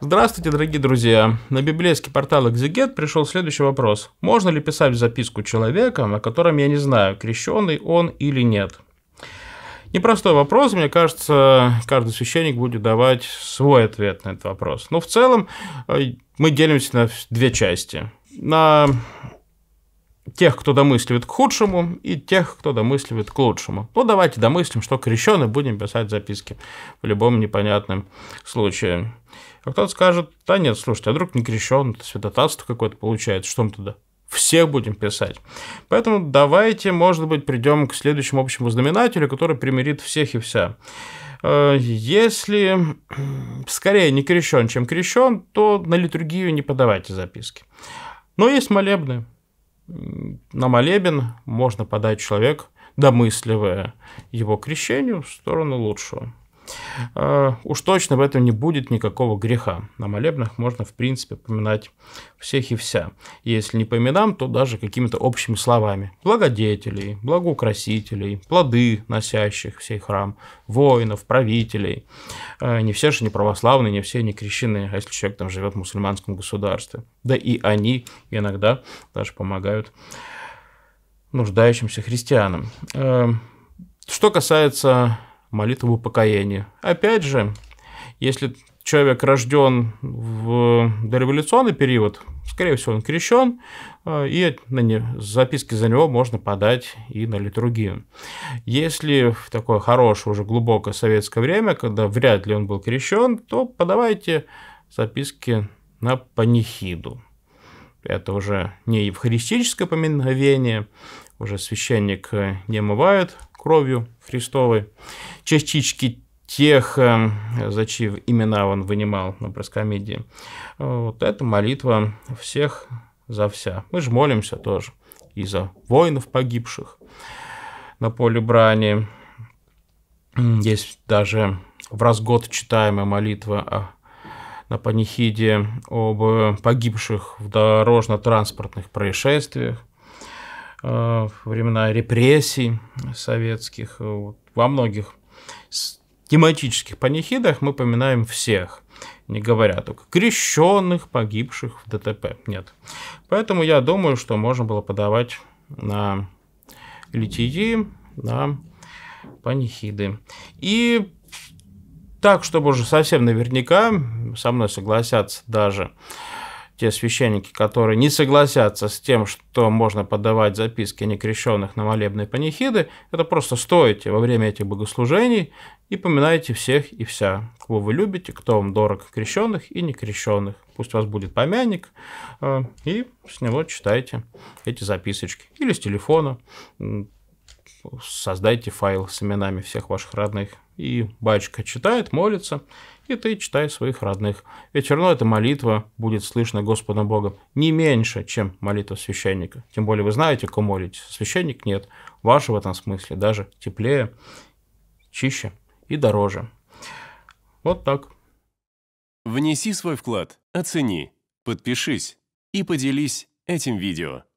Здравствуйте, дорогие друзья! На библейский портал Exeget пришел следующий вопрос. Можно ли писать записку человека, о котором я не знаю, крещенный он или нет? Непростой вопрос, мне кажется, каждый священник будет давать свой ответ на этот вопрос. Но ну, в целом э, мы делимся на две части. На тех, кто домысливает к худшему, и тех, кто домысливает к лучшему. Ну, давайте домыслим, что крещеный, будем писать записки в любом непонятном случае. А кто-то скажет, да нет, слушайте, а вдруг не крещен, святотатство какое-то получается, что мы туда всех будем писать. Поэтому давайте, может быть, придем к следующему общему знаменателю, который примирит всех и вся. Э, если скорее не крещен, чем крещен, то на литургию не подавайте записки. Но есть молебны на молебен можно подать человек, домысливая его крещению, в сторону лучшего. Э, уж точно в этом не будет никакого греха. На молебнах можно, в принципе, поминать всех и вся. Если не по именам, то даже какими-то общими словами. Благодетелей, благоукрасителей, плоды носящих всей храм, воинов, правителей. Э, не все же не православные, не все не крещенные а если человек там живет в мусульманском государстве. Да и они иногда даже помогают нуждающимся христианам. Э, что касается молитву покаяния. Опять же, если человек рожден в дореволюционный период, скорее всего, он крещен, э, и на не, записки за него можно подать и на литургию. Если в такое хорошее, уже глубокое советское время, когда вряд ли он был крещен, то подавайте записки на панихиду. Это уже не евхаристическое поминовение, уже священник э, не омывает кровью Христовой, частички тех, э, за чьи имена он вынимал на проскомидии. Вот это молитва всех за вся. Мы же молимся тоже и за воинов погибших на поле брани. Есть даже в разгод читаемая молитва о, на панихиде об погибших в дорожно-транспортных происшествиях. Э, времена репрессий советских, э, во многих тематических панихидах мы поминаем всех, не говоря только крещенных, погибших в ДТП. Нет. Поэтому я думаю, что можно было подавать на литии, на панихиды. И так, чтобы уже совсем наверняка, со мной согласятся даже те священники, которые не согласятся с тем, что можно подавать записки некрещенных на молебные панихиды, это просто стойте во время этих богослужений и поминайте всех и вся, кого вы любите, кто вам дорог, крещенных и некрещенных. Пусть у вас будет помянник, э, и с него читайте эти записочки. Или с телефона создайте файл с именами всех ваших родных и батюшка читает, молится, и ты читай своих родных. Ведь все равно эта молитва будет слышна Господом Богом не меньше, чем молитва священника. Тем более вы знаете, кому молить. Священник нет. Ваша в этом смысле даже теплее, чище и дороже. Вот так. Внеси свой вклад, оцени, подпишись и поделись этим видео.